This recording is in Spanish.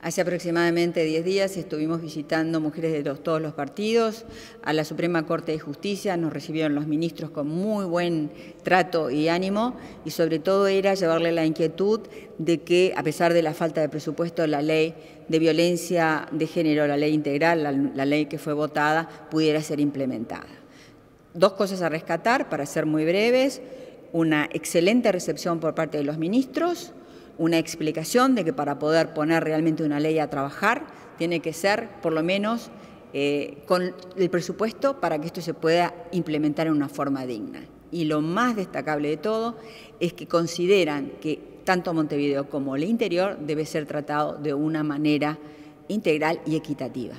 Hace aproximadamente 10 días estuvimos visitando mujeres de todos los partidos, a la Suprema Corte de Justicia, nos recibieron los ministros con muy buen trato y ánimo y sobre todo era llevarle la inquietud de que a pesar de la falta de presupuesto, la ley de violencia de género, la ley integral, la ley que fue votada, pudiera ser implementada. Dos cosas a rescatar, para ser muy breves, una excelente recepción por parte de los ministros, una explicación de que para poder poner realmente una ley a trabajar tiene que ser por lo menos eh, con el presupuesto para que esto se pueda implementar en una forma digna. Y lo más destacable de todo es que consideran que tanto Montevideo como el interior debe ser tratado de una manera integral y equitativa.